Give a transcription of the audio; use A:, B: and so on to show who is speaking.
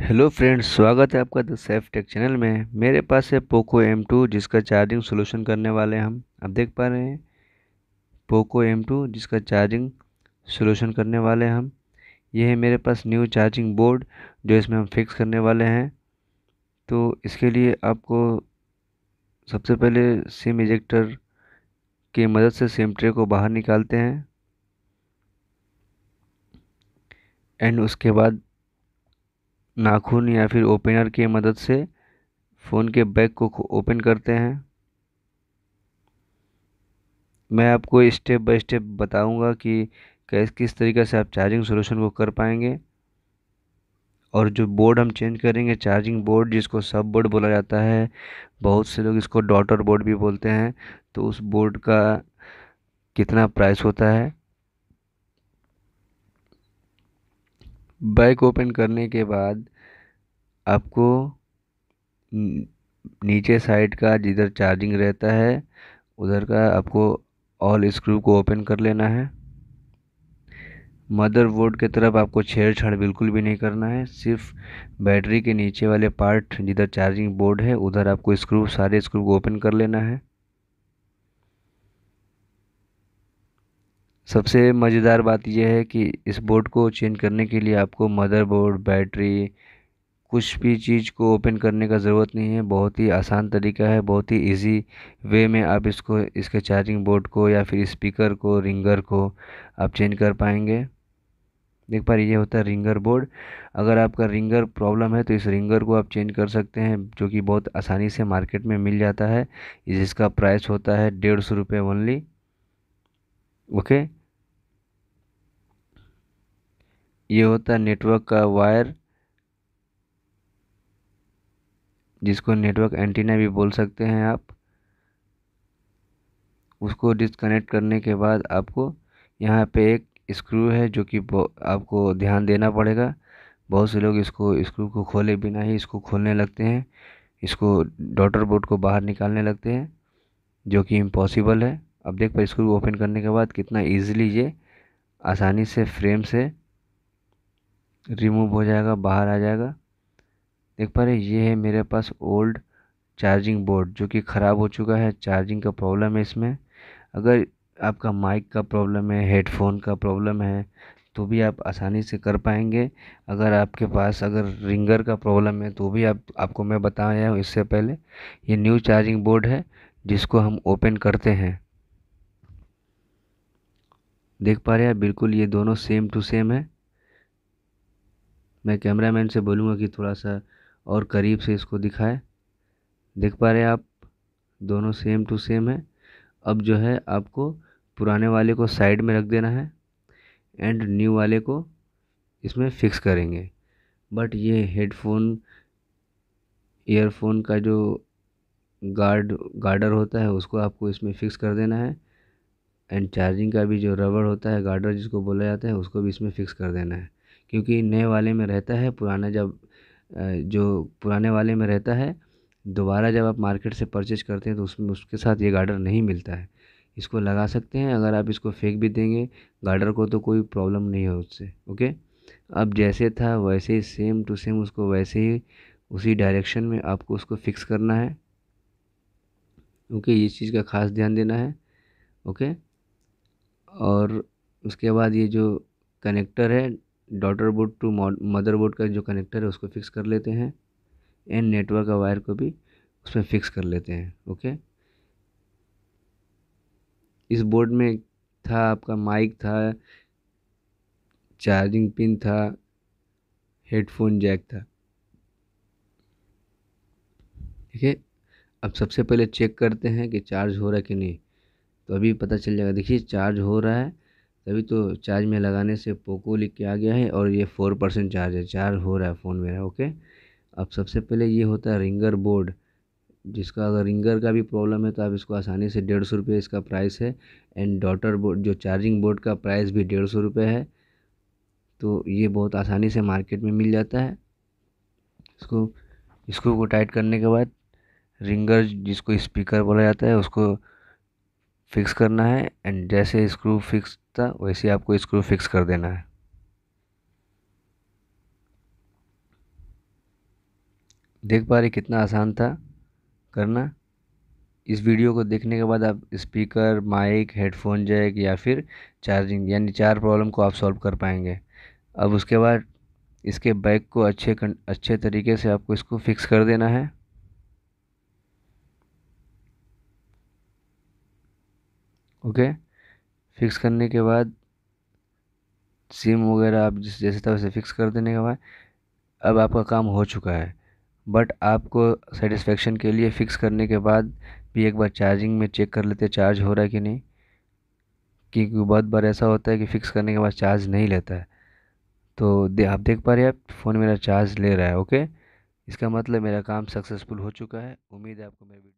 A: hello friends स्वागत है आपका द सेफ टेक चैनल में मेरे पास है पोको M2 जिसका चार्जिंग सोल्यूशन करने वाले हम अब देख पा रहे हैं पोको M2 जिसका चार्जिंग सोल्यूशन करने वाले हम ये है मेरे पास न्यू चार्जिंग बोर्ड जो इसमें हम फिक्स करने वाले हैं तो इसके लिए आपको सबसे पहले सिम इजेक्टर की मदद से सिम ट्रे को बाहर निकालते हैं एंड उसके बाद नाखून या फिर ओपनर की मदद से फ़ोन के बैक को ओपन करते हैं मैं आपको स्टेप बाय स्टेप बताऊंगा कि कैस किस तरीके से आप चार्जिंग सॉल्यूशन को कर पाएंगे और जो बोर्ड हम चेंज करेंगे चार्जिंग बोर्ड जिसको सब बोर्ड बोला जाता है बहुत से लोग इसको डॉटर बोर्ड भी बोलते हैं तो उस बोर्ड का कितना प्राइस होता है बैक ओपन करने के बाद आपको नीचे साइड का जिधर चार्जिंग रहता है उधर का आपको ऑल स्क्रू को ओपन कर लेना है मदरबोर्ड के तरफ आपको छेड़छाड़ बिल्कुल भी नहीं करना है सिर्फ बैटरी के नीचे वाले पार्ट जिधर चार्जिंग बोर्ड है उधर आपको स्क्रू सारे स्क्रू को ओपन कर लेना है सबसे मज़ेदार बात यह है कि इस बोर्ड को चेंज करने के लिए आपको मदरबोर्ड बैटरी कुछ भी चीज़ को ओपन करने का ज़रूरत नहीं है बहुत ही आसान तरीका है बहुत ही इजी वे में आप इसको इसके चार्जिंग बोर्ड को या फिर स्पीकर को रिंगर को आप चेंज कर पाएंगे देख पा ये होता है रिंगर बोर्ड अगर आपका रिंगर प्रॉब्लम है तो इस रिंगर को आप चेंज कर सकते हैं जो कि बहुत आसानी से मार्केट में मिल जाता है जिसका प्राइस होता है डेढ़ सौ रुपये ओनली ओके ये होता है नेटवर्क का वायर जिसको नेटवर्क एंटीना भी बोल सकते हैं आप उसको डिसकनेक्ट करने के बाद आपको यहाँ पे एक स्क्रू है जो कि आपको ध्यान देना पड़ेगा बहुत से लोग इसको स्क्रू को खोले बिना ही इसको खोलने लगते हैं इसको डॉटर बोर्ड को बाहर निकालने लगते हैं जो कि इम्पॉसिबल है अब देख पाए इसको ओपन करने के बाद कितना ईजिली ये आसानी से फ्रेम से रिमूव हो जाएगा बाहर आ जाएगा देख पा रहे ये है मेरे पास ओल्ड चार्जिंग बोर्ड जो कि ख़राब हो चुका है चार्जिंग का प्रॉब्लम है इसमें अगर आपका माइक का प्रॉब्लम है हेडफोन का प्रॉब्लम है तो भी आप आसानी से कर पाएंगे अगर आपके पास अगर रिंगर का प्रॉब्लम है तो भी आप आपको मैं बताया हूँ इससे पहले ये न्यू चार्जिंग बोर्ड है जिसको हम ओपन करते हैं देख पा रहे हैं बिल्कुल ये दोनों सेम टू सेम है मैं कैमरा मैन से बोलूँगा कि थोड़ा सा और करीब से इसको दिखाए देख पा रहे हैं आप दोनों सेम टू सेम है अब जो है आपको पुराने वाले को साइड में रख देना है एंड न्यू वाले को इसमें फ़िक्स करेंगे बट ये हेडफोन ईयरफोन का जो गार्ड गार्डर होता है उसको आपको इसमें फ़िक्स कर देना है एंड चार्जिंग का भी जो रबड़ होता है गार्डर जिसको बोला जाता है उसको भी इसमें फ़िक्स कर देना है क्योंकि नए वाले में रहता है पुराना जब जो पुराने वाले में रहता है दोबारा जब आप मार्केट से परचेज करते हैं तो उसमें उसके साथ ये गार्डर नहीं मिलता है इसको लगा सकते हैं अगर आप इसको फेंक भी देंगे गार्डर को तो कोई प्रॉब्लम नहीं है उससे ओके अब जैसे था वैसे ही सेम टू सेम उसको वैसे ही उसी डायरेक्शन में आपको उसको फिक्स करना है ओके ये चीज़ का ख़ास ध्यान देना है ओके और उसके बाद ये जो कनेक्टर है daughter board to mother board का जो कनेक्टर है उसको फ़िक्स कर लेते हैं एंड नेटवर्क का वायर को भी उसमें फ़िक्स कर लेते हैं ओके इस बोर्ड में था आपका माइक था चार्जिंग पिन था हेडफोन जैक था ठीक है अब सबसे पहले चेक करते हैं कि चार्ज हो रहा है कि नहीं तो अभी पता चल जाएगा देखिए चार्ज हो रहा है तभी तो चार्ज में लगाने से पोको लिख के आ गया है और ये फोर परसेंट चार्ज है चार्ज हो रहा है फ़ोन मेरा ओके अब सबसे पहले ये होता है रिंगर बोर्ड जिसका अगर रिंगर का भी प्रॉब्लम है तो आप इसको आसानी से डेढ़ सौ रुपये इसका प्राइस है एंड डॉटर बोर्ड जो चार्जिंग बोर्ड का प्राइस भी डेढ़ सौ रुपये है तो ये बहुत आसानी से मार्केट में मिल जाता है इसको इसको को टाइट करने के बाद रिंगर जिसको स्पीकर बोला जाता है उसको फिक्स करना है एंड जैसे स्क्रू फिक्स था वैसे आपको स्क्रू फिक्स कर देना है देख पा रहे कितना आसान था करना इस वीडियो को देखने के बाद आप स्पीकर माइक हेडफोन जैक या फिर चार्जिंग यानी चार प्रॉब्लम को आप सॉल्व कर पाएंगे अब उसके बाद इसके बैक को अच्छे अच्छे तरीके से आपको इसको फिक्स कर देना है ओके फिक्स करने के बाद सिम वगैरह आप जिस जैसे था वैसे फिक्स कर देने के बाद अब आपका काम हो चुका है बट आपको सेटिस्फेक्शन के लिए फ़िक्स करने के बाद भी एक बार चार्जिंग में चेक कर लेते चार्ज हो रहा है कि नहीं क्योंकि बहुत बार ऐसा होता है कि फ़िक्स करने के बाद चार्ज नहीं लेता है तो दे आप देख पा रहे हैं आप फ़ोन मेरा चार्ज ले रहा है ओके इसका मतलब मेरा काम सक्सेसफुल हो चुका है उम्मीद है आपको मेरा